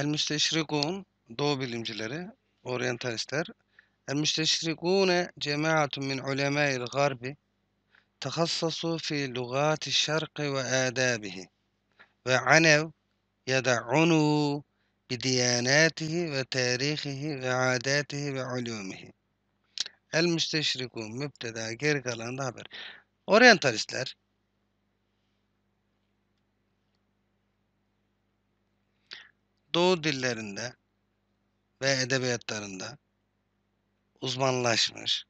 El-müsteşrikûn doğu bilimcileri, oryantalistler. El-müsteşrikûne cemaatun min ulemâil garbi tahassasu fi lugâti şerqi ve âdâbihi ve anev ya da unu bidiyânâtihi ve tarihihi ve âdâtihi ve ulûmihi. El müsteşrikûn müpteda geri kalan haber. Oryantalistler Doğu dillerinde ve edebiyatlarında uzmanlaşmış.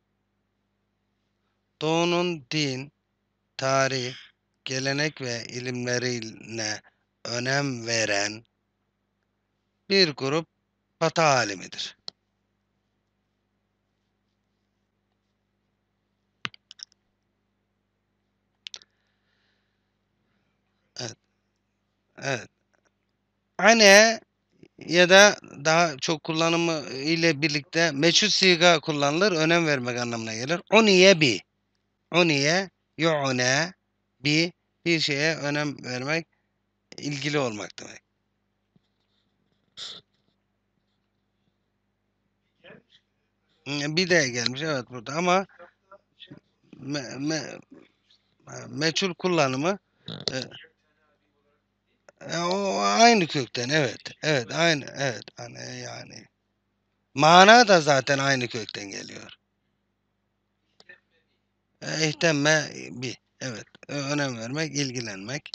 Doğu'nun din, tarih, gelenek ve ilimlerine önem veren bir grup Batı alimidir. Evet. Evet. Anne ya da daha çok kullanımı e, ile birlikte meçhul siga kullanılır. Önem vermek anlamına gelir. Uniye bi. Uniye yu'une bi. Bir şeye önem vermek, ilgili olmak demek. Bir de gelmiş evet burada ama me, me, meçhul kullanımı e, e, o aynı kökten evet. Evet aynı evet hani yani. Mana da zaten aynı kökten geliyor. E, ihtemme bir. Evet. E, önem vermek, ilgilenmek.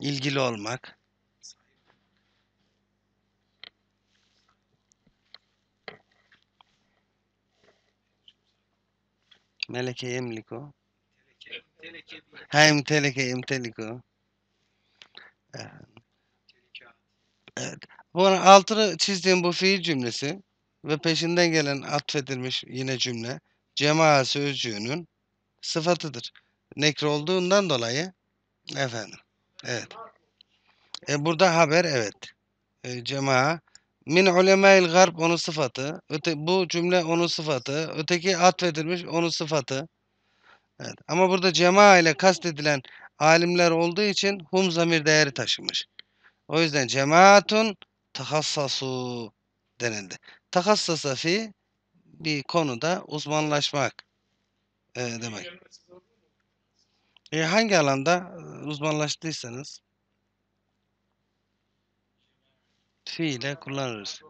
ilgili olmak. Meleke yemliko. Hem teleke imteliko. Evet. evet. Bu altını çizdiğim bu fiil cümlesi ve peşinden gelen atfedilmiş yine cümle cemaat sözcüğünün sıfatıdır. Nekr olduğundan dolayı efendim. Evet. E, burada haber evet. E, cemaat Min ulema'il garb onun sıfatı. Öte, bu cümle onun sıfatı. Öteki atfedilmiş onun sıfatı. Evet. Ama burada cema ile kastedilen alimler olduğu için hum zamir değeri taşımış. O yüzden cemaatun tahassasu denildi. Tahassasa fi bir konuda uzmanlaşmak e, demek. E, hangi alanda e, uzmanlaştıysanız fi ile kullanırız.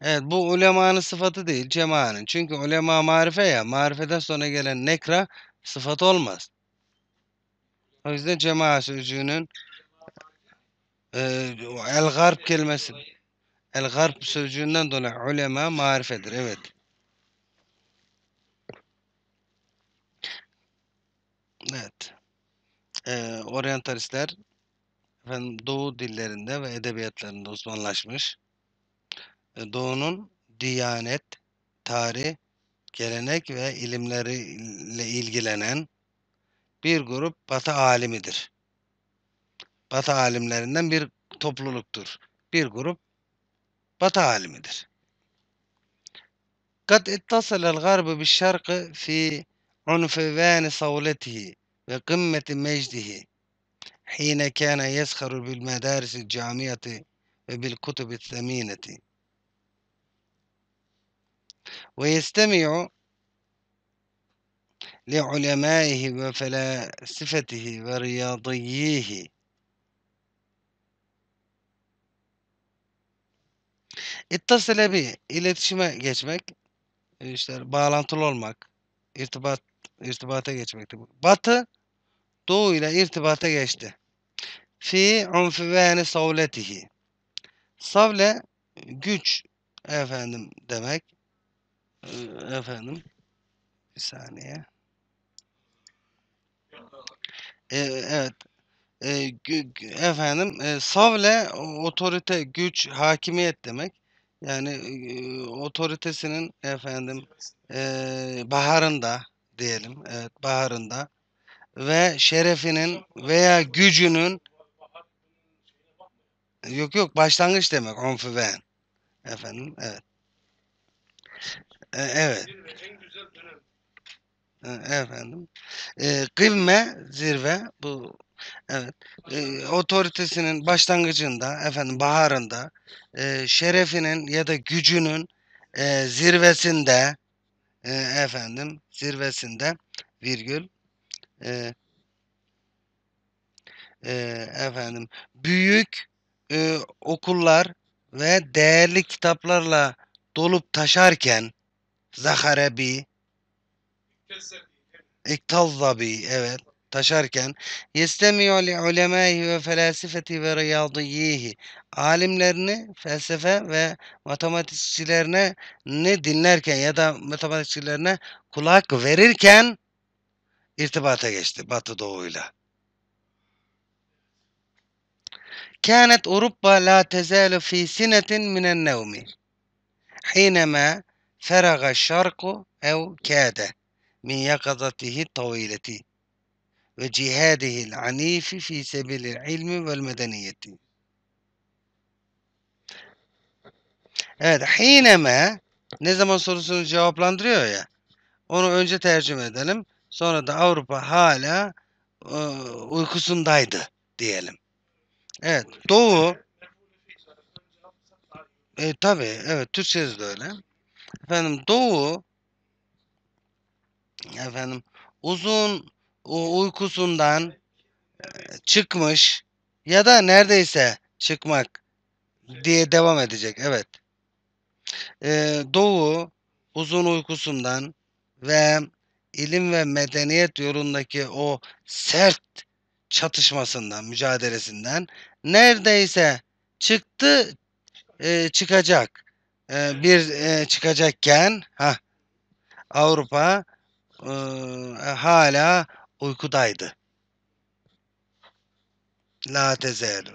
Evet, bu ulemanın sıfatı değil, cemaanın. Çünkü ulema marife ya, marifeden sonra gelen nekra sıfat olmaz. O yüzden cemaat sözcüğünün eee, el garb kelimesi el garb sözcüğünden dolayı ulema marifedir. Evet. Evet. Eee, oryantalistler efendim Doğu dillerinde ve edebiyatlarında uzmanlaşmış. E, doğu'nun Diyanet, tarih, gelenek ve ilimleriyle ilgilenen bir grup Batı alimidir. Batı alimlerinden bir topluluktur. Bir grup Batı alimidir. قد اتصل الغرب بالشرق في şarkı صولته وقمة مجده حين كان يسخر بالمدارس kana وبالكتب الثمينة ويستمع لعلمائه وفلاسفته ورياضييه İttasile bir iletişime geçmek, işte bağlantılı olmak, irtibat irtibata geçmekti. Batı Doğu ile irtibata geçti. Fi unfivani savletihi. Savle güç efendim demek. Ee, efendim. Bir saniye. Ee, evet. Ee, efendim e, savle otorite, güç, hakimiyet demek. Yani e, otoritesinin efendim e, baharında diyelim. Evet baharında ve şerefinin veya gücünün yok yok başlangıç demek onfüven efendim evet e, evet. E, efendim. E, kıvme zirve bu Evet. E, otoritesinin başlangıcında, efendim baharında, e, şerefinin ya da gücünün e, zirvesinde, e, efendim zirvesinde virgül, e, e, efendim büyük e, okullar ve değerli kitaplarla dolup taşarken, Zaharebi İktazzabi evet taşarken yestemiyor li ulemâhi ve felasifeti ve riyadiyihi alimlerini felsefe ve matematikçilerine ne dinlerken ya da matematikçilerine kulak verirken irtibata geçti Batı Doğu'yla. Kânet Avrupa la tezâlu fî sinetin minen nevmi. Hînemâ feraga şarku ev kâde min yakazatihi tavileti ve cihadihi anifi fi sebilil ilmi vel medeniyeti. Evet, hineme ne zaman sorusunu cevaplandırıyor ya. Onu önce tercüme edelim. Sonra da Avrupa hala e, uykusundaydı diyelim. Evet, Doğu e, tabii, evet Türkçesi de öyle. Efendim doğu efendim uzun uykusundan e, çıkmış ya da neredeyse çıkmak diye devam edecek. Evet. Ee, doğu uzun uykusundan ve ilim ve medeniyet yolundaki o sert çatışmasından, mücadelesinden neredeyse çıktı e, çıkacak. Ee, bir e, çıkacakken ha Avrupa e, hala uykudaydı. La tezelu.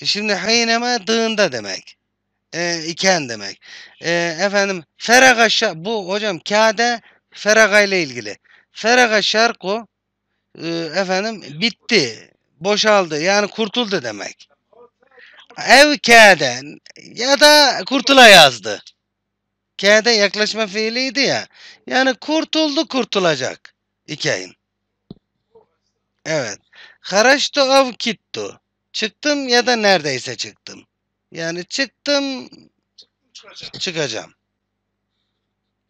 E, şimdi hayneme dığında demek. E, iken demek. E, efendim feraga bu hocam kade feraga ile ilgili. Feraga şarku e, efendim bitti. Boşaldı. Yani kurtuldu demek. Ev K'den ya da kurtula yazdı. K'de yaklaşma fiiliydi ya. Yani kurtuldu kurtulacak. İkeyin. Evet. Haraştu av kittu. Çıktım ya da neredeyse çıktım. Yani çıktım çıkacağım. çıkacağım.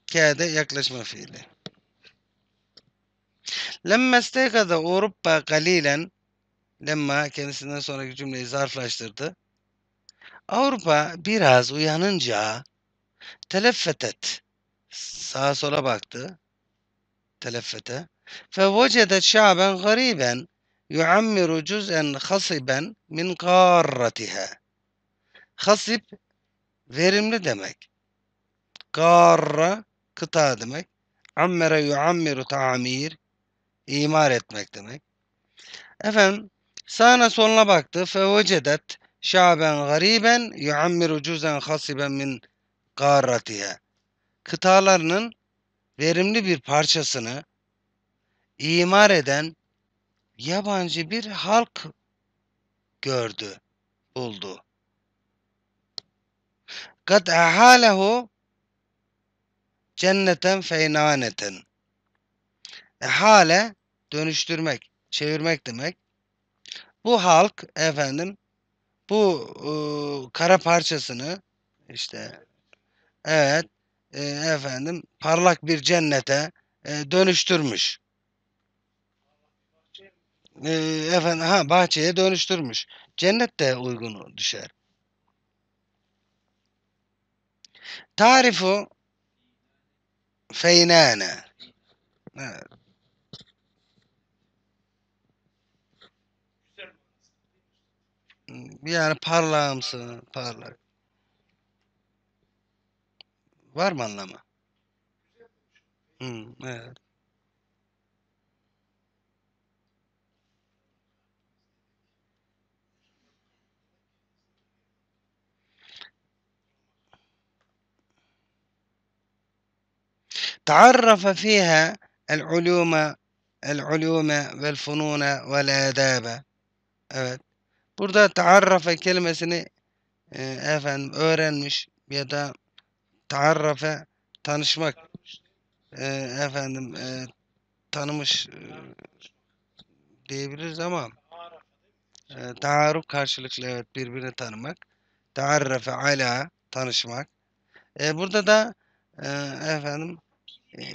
K'de yaklaşma fiili. Lemma istekada Avrupa galilen Lemma kendisinden sonraki cümleyi zarflaştırdı. Avrupa biraz uyanınca teleffetet. Sağa sola baktı. telefete, Teleffete. فَوَجَدَتْ شَعْبًا غَرِيبًا يُعَمِّرُ جُزْءًا خَصِبًا min قَارَّتِهَا Hasip verimli demek. Garra kıta demek. Ammere yuammiru tamir imar etmek demek. Efendim sağına soluna baktı. Fevocedet şaben gariben yuammiru cüzen hasiben min garratiha. Kıtalarının verimli bir parçasını imar eden yabancı bir halk gördü, buldu. Kad ahalehu cenneten feynaneten. Ehale dönüştürmek, çevirmek demek. Bu halk efendim bu e, kara parçasını işte evet e, efendim parlak bir cennete e, dönüştürmüş. E, efendim ha bahçeye dönüştürmüş. Cennet de uygunu düşer. Tarifu feynane. Evet. Yani parla Parlak. Var mı anlamı? Hı, evet. تعرف فيها العلوم العلوم والفنون والآداب evet. Burada taarrafe kelimesini e, efendim öğrenmiş ya da taarrafe tanışmak e, efendim e, tanımış e, diyebiliriz ama e, karşılıklı evet birbirini tanımak. Taarrafe ala tanışmak. E, burada da e, efendim e,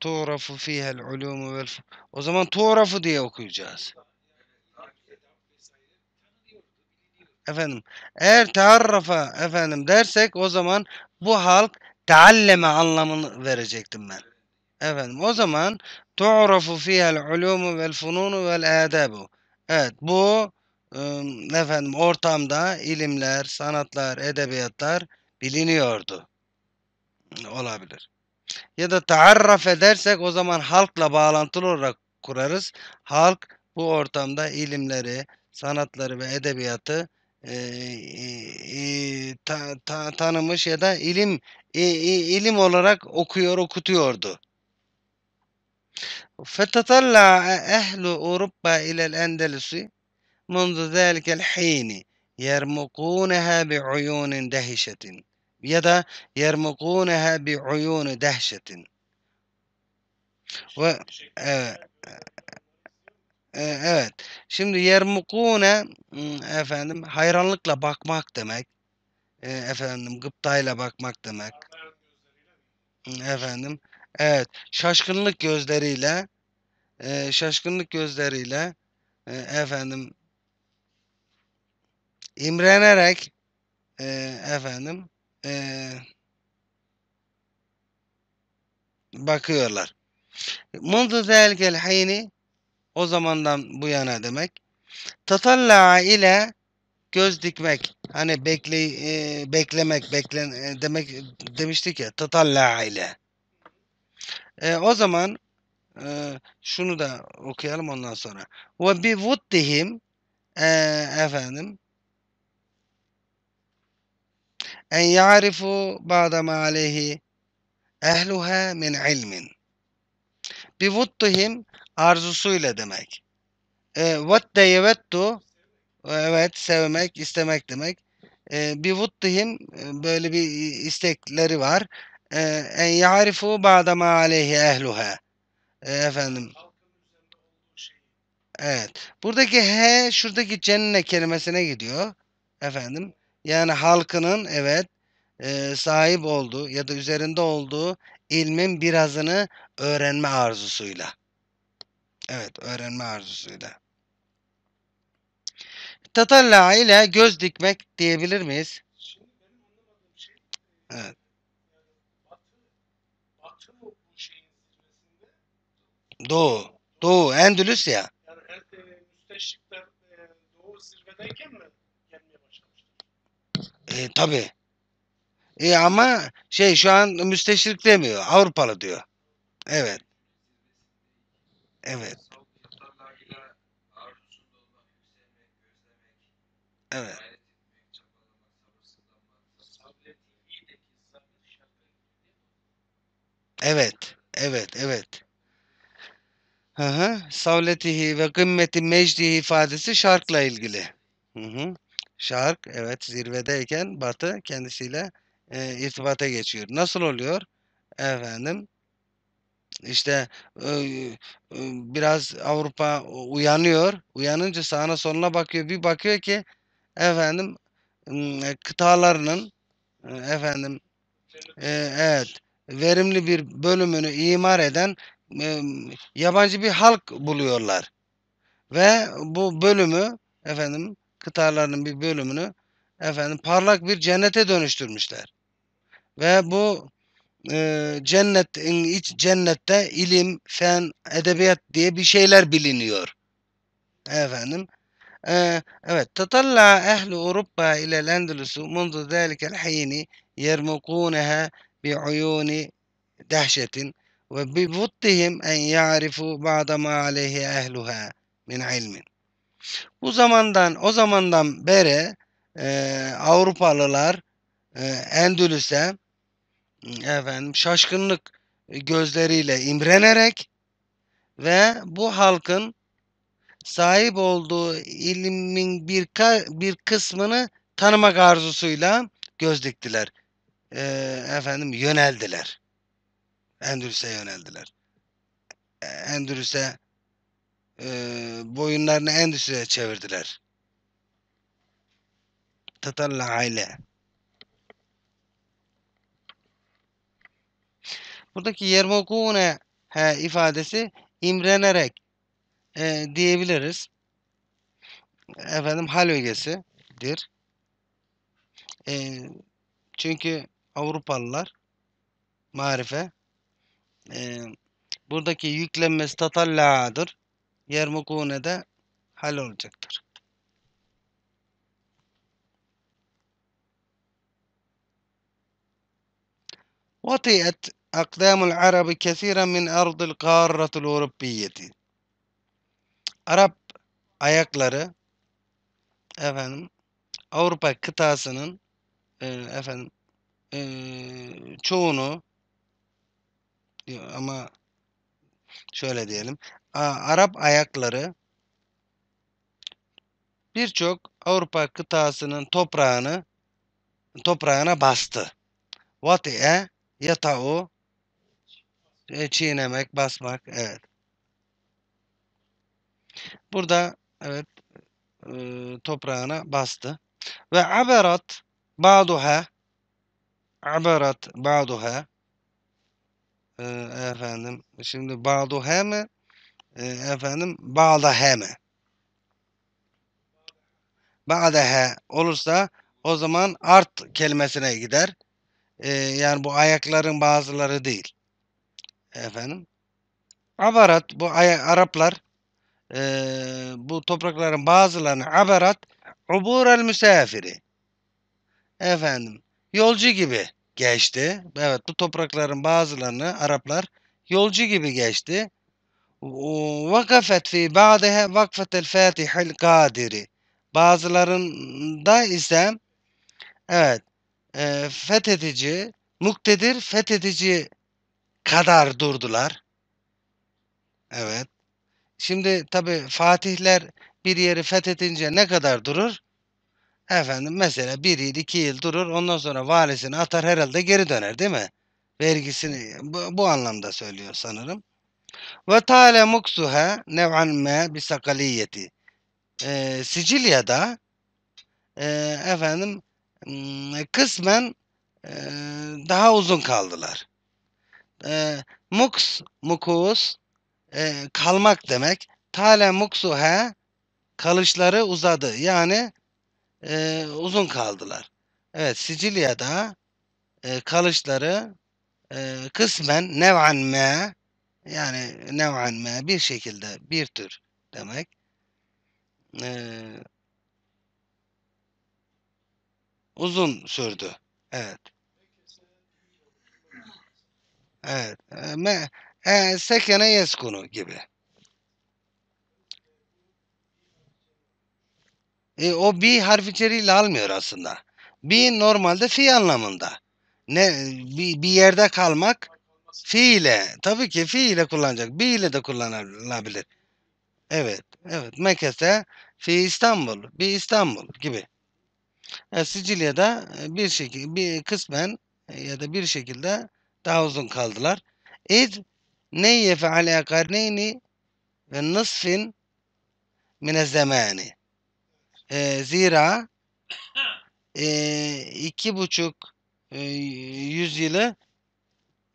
tuğrafu fihel ulumu vel o zaman tuğrafu diye okuyacağız. efendim eğer tearrafa efendim dersek o zaman bu halk tealleme anlamını verecektim ben. Efendim o zaman tu'rafu fihel ulumu vel fununu vel adabu. Evet bu efendim ortamda ilimler, sanatlar, edebiyatlar biliniyordu. Olabilir. Ya da taarraf edersek o zaman halkla bağlantılı olarak kurarız. Halk bu ortamda ilimleri, sanatları ve edebiyatı e, e, ta, ta, tanımış ya da ilim e, e, ilim olarak okuyor okutuyordu. فَتَطَلَّعَ اَهْلُ اُرُبَّا اِلَى الْاَنْدَلُسِ مُنْذُ ذَٰلِكَ الْح۪ينِ يَرْمُقُونَهَا بِعُيُونٍ دَهِشَةٍ ya da يَرْمُقُونَهَا بِعُيُونِ دَهْشَةٍ ve e, e, evet. Şimdi yermukune efendim hayranlıkla bakmak demek. E, efendim gıptayla bakmak demek. Efendim. Evet. Şaşkınlık gözleriyle e, şaşkınlık gözleriyle e, efendim imrenerek e, efendim e, bakıyorlar. Mundu zelkel hayni o zamandan bu yana demek. Tatalla ile göz dikmek. Hani bekle, e, beklemek, beklen e, demek demiştik ya. Tatalla ile. E, o zaman e, şunu da okuyalım ondan sonra. Ve bi vuddihim e, efendim en ya'rifu ba'da ma aleyhi ehluha min ilmin. Bi vuddihim arzusuyla demek. E, what they want to, evet sevmek, istemek demek. E, bir vuddihim e, böyle bir istekleri var. E, en yarifu ba'dama aleyhi ehluha. E, efendim. Evet. Buradaki he şuradaki cennet kelimesine gidiyor. Efendim. Yani halkının evet e, sahip olduğu ya da üzerinde olduğu ilmin birazını öğrenme arzusuyla. Evet öğrenme arzusuyla. Tatalla ile göz dikmek diyebilir miyiz? Şey, evet. Doğu. Doğu. Endülüs ya. Yani her, e, müsteşrikler e, Doğu zirvedeyken mi gelmeye başlamıştı? E, tabii. E, ama şey şu an müsteşrik demiyor. Avrupalı diyor. Evet. Evet. Evet. Evet. Evet. Evet. Hı hı. Savletihi ve kımmeti mecdihi ifadesi şarkla ilgili. Hı hı. Şark evet zirvedeyken batı kendisiyle e, irtibata geçiyor. Nasıl oluyor? Efendim işte biraz Avrupa e, uyanıyor. Uyanınca sağına soluna bakıyor. Bir bakıyor ki efendim e, kıtalarının e, efendim evet verimli bir bölümünü imar eden yabancı bir halk buluyorlar. Ve bu bölümü efendim kıtalarının bir bölümünü efendim parlak bir cennete dönüştürmüşler. Ve bu Cennet cennetin iç cennette ilim, fen, edebiyat diye bir şeyler biliniyor. Efendim. evet. Tatalla ehli Avrupa ile Endülüs'ü منذ ذلك الحين yermukûneha بعيون dehşetin ve أن يعرفوا بعض ما عليه أهلها من علم. ilmin. Bu zamandan o zamandan beri e, Avrupalılar e, Endülüs'e efendim şaşkınlık e, gözleriyle imrenerek ve bu halkın sahip olduğu ilmin bir, bir kısmını tanımak arzusuyla göz diktiler. E, efendim yöneldiler. Endülüs'e yöneldiler. E, Endülüs'e e, boyunlarını Endülüs'e çevirdiler. Tatarlı aile. Buradaki yermokune he ifadesi imrenerek e, diyebiliriz. Efendim hal ögesidir. E, çünkü Avrupalılar marife e, buradaki yüklenmesi tatalla'dır. Yermukune de hal olacaktır. وطئت Akdamul Arabi kesiren min ardil karratul Avrupiyyeti. Arap ayakları efendim Avrupa kıtasının e, efendim e, çoğunu e, ama şöyle diyelim A, Arap ayakları birçok Avrupa kıtasının toprağını toprağına bastı. Vati'e yata'u e, çiğnemek, basmak. Evet. Burada evet e, toprağına bastı. Ve aberat ba'duha aberat ba'duha e, efendim şimdi ba'duha mı e, efendim ba'daha mı ba'daha olursa o zaman art kelimesine gider. E, yani bu ayakların bazıları değil. Efendim. abarat bu Araplar e, bu toprakların bazılarını abarat, Avarat el müsafiri, Efendim. Yolcu gibi geçti. Evet bu toprakların bazılarını Araplar yolcu gibi geçti. Vakafet fi ba'dehe vakfetel el kadiri. Bazılarında ise evet e, fethedici, muktedir fethedici kadar durdular. Evet. Şimdi tabi Fatihler bir yeri fethedince ne kadar durur? Efendim mesela bir yıl iki yıl durur ondan sonra valisini atar herhalde geri döner değil mi? Vergisini bu, bu anlamda söylüyor sanırım. Ve tale muksuha nev'an me bi ee, Sicilya'da e, efendim kısmen e, daha uzun kaldılar. E, ee, mux, mukus e, kalmak demek. Tale muksuhe kalışları uzadı. Yani e, uzun kaldılar. Evet Sicilya'da e, kalışları e, kısmen nev'an me yani nev'an me bir şekilde bir tür demek. E, uzun sürdü. Evet. Evet. Ee, me, e, sekene yeskunu gibi. E, o bi harf içeriğiyle almıyor aslında. Bi normalde fi anlamında. Ne bi bir yerde kalmak fi ile. Tabii ki fi ile kullanacak. Bi ile de kullanılabilir. Evet. Evet. Mekese fi İstanbul. Bi İstanbul gibi. E, Sicilya'da e, bir şekilde bir kısmen e, ya da bir şekilde daha uzun kaldılar. İz neyye fe ala karneyni ve nısfin mine zemani. E, zira e, iki buçuk e, yüzyılı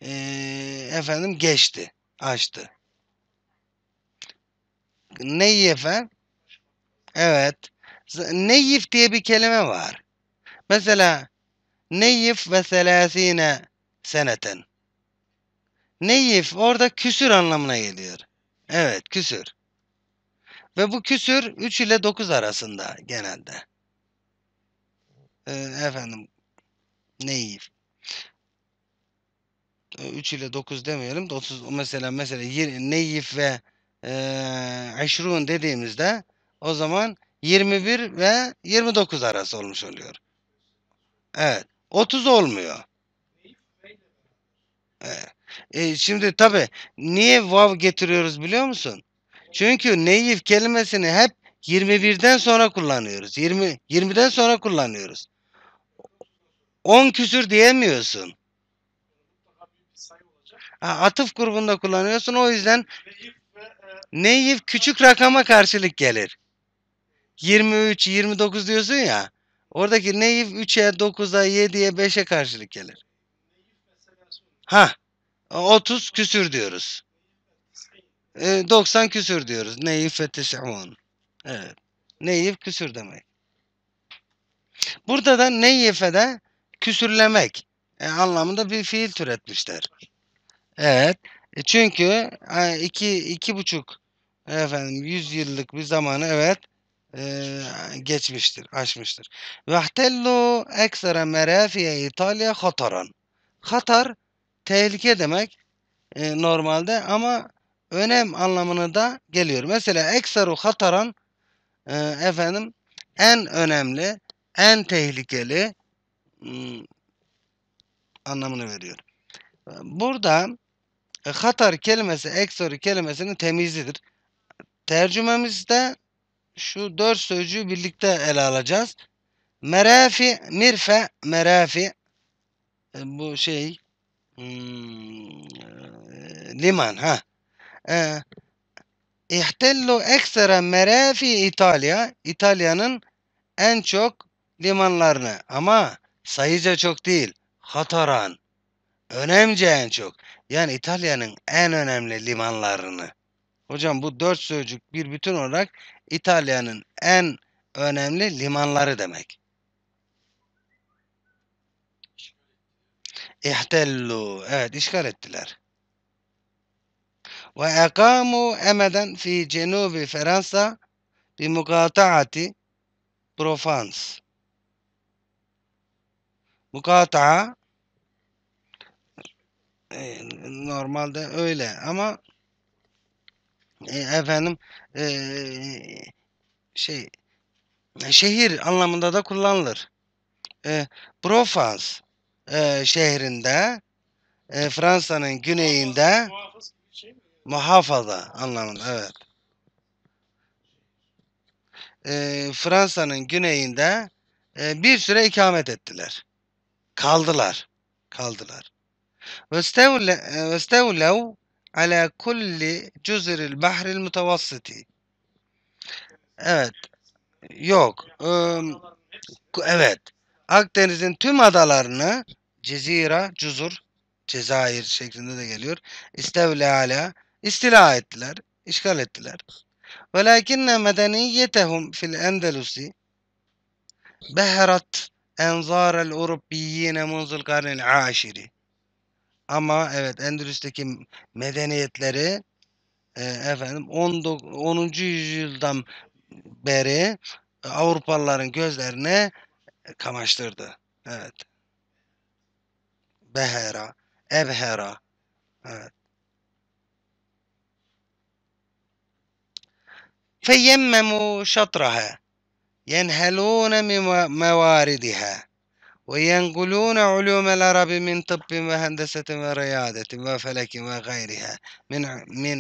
e, efendim geçti, açtı. Neyif Evet. Neyif diye bir kelime var. Mesela neyif ve selasine seneten. Neyif orada küsür anlamına geliyor. Evet küsür. Ve bu küsür 3 ile 9 arasında genelde. Ee, efendim neyif. 3 ile 9 demeyelim. 30 mesela mesela neyif ve e, eşrun dediğimizde o zaman 21 ve 29 arası olmuş oluyor. Evet. 30 olmuyor. E, şimdi tabi niye vav getiriyoruz biliyor musun? Çünkü neyif kelimesini hep 21'den sonra kullanıyoruz. 20 20'den sonra kullanıyoruz. 10 küsür diyemiyorsun. Ha, atıf grubunda kullanıyorsun. O yüzden neyif küçük rakama karşılık gelir. 23, 29 diyorsun ya. Oradaki neyif 3'e, 9'a, 7'ye, 5'e karşılık gelir. Ha 30 küsür diyoruz. E, 90 küsür diyoruz. Neyif ve tis'un. Evet. Neyif küsür demek. Burada da neyife de küsürlemek e, anlamında bir fiil türetmişler. Evet. E, çünkü e, iki, iki buçuk efendim yüz yıllık bir zamanı evet e, geçmiştir, aşmıştır. Vehtellu eksere merafiye İtalya Hataran. Hatar tehlike demek e, normalde ama önem anlamını da geliyor. Mesela ekseru hataran e, efendim en önemli, en tehlikeli e, anlamını veriyor. Burada e, hatar kelimesi ekseru kelimesinin temizidir. Tercümemizde şu dört sözcüğü birlikte ele alacağız. Merafi, mirfe, merafi e, bu şey Hmm, liman ha, ها ee, İhtellu ekstra merafi İtalya, İtalya'nın en çok limanlarını ama sayıca çok değil, Hataran. Önemli en çok. Yani İtalya'nın en önemli limanlarını. Hocam bu dört sözcük bir bütün olarak İtalya'nın en önemli limanları demek. İhtellu. Evet işgal ettiler. Ve ekamu emeden fi cenubi Fransa bi mukataati Provence. Mukataa e, normalde öyle ama e, efendim e, şey şehir anlamında da kullanılır. Provence e, şehrinde e, Fransa'nın güneyinde muhafaza anlamında evet. E, Fransa'nın güneyinde e, bir süre ikamet ettiler. Kaldılar. Kaldılar. وَاسْتَوْلَوْا e, ala kulli cüziril bahril mutavassiti. Evet. Yok. Ee, evet. Akdeniz'in tüm adalarını Cezira, Cuzur, Cezayir şeklinde de geliyor. İstevlala, istila ettiler, işgal ettiler. Velakinne medeniyetehum fil Endelusi behrat enzarel Avrupiyyine munzul karnil aşiri. Ama evet Endülüs'teki medeniyetleri e, efendim 10. yüzyıldan beri Avrupalıların gözlerine Kamaştırdı. Evet. Behera. Evhera. Evet. فيمموا شطرها ينهلون من مواردها وينقلون علوم العرب من طب وهندسة ورياضة وفلك وغيرها من من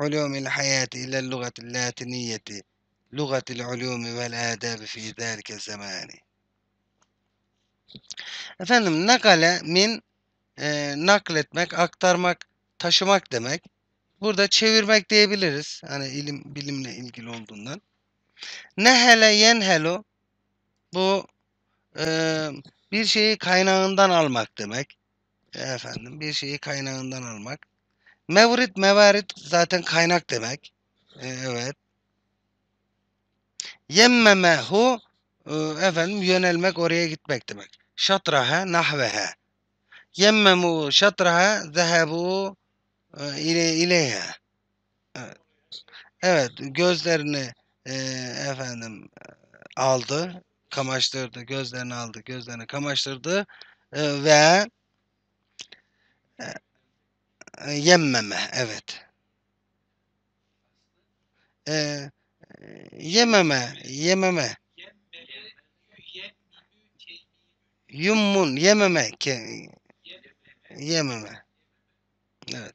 علوم الحياة إلى اللغة اللاتينية لغة العلوم والآداب في ذلك الزمان Efendim nakale min e, nakletmek, aktarmak, taşımak demek. Burada çevirmek diyebiliriz. Hani ilim bilimle ilgili olduğundan. Nehele yenhelu bu e, bir şeyi kaynağından almak demek. E, efendim bir şeyi kaynağından almak. Mevrit mevarit zaten kaynak demek. E, evet. Yemmemehu e, efendim yönelmek oraya gitmek demek şatraha nahveha. Yemmemu şatraha zehebu ile ileyha. Evet. evet gözlerini e, efendim aldı, kamaştırdı, gözlerini aldı, gözlerini kamaştırdı e, ve e, yemmeme evet. E, yememe, yememe Yummun yememe ke, yememe. Evet.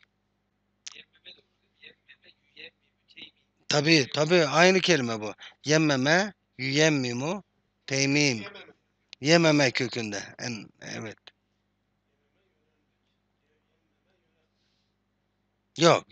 Tabi tabi aynı kelime bu. Yememe, yüyemmimu, teymim. Yememe kökünde. En, evet. Yok.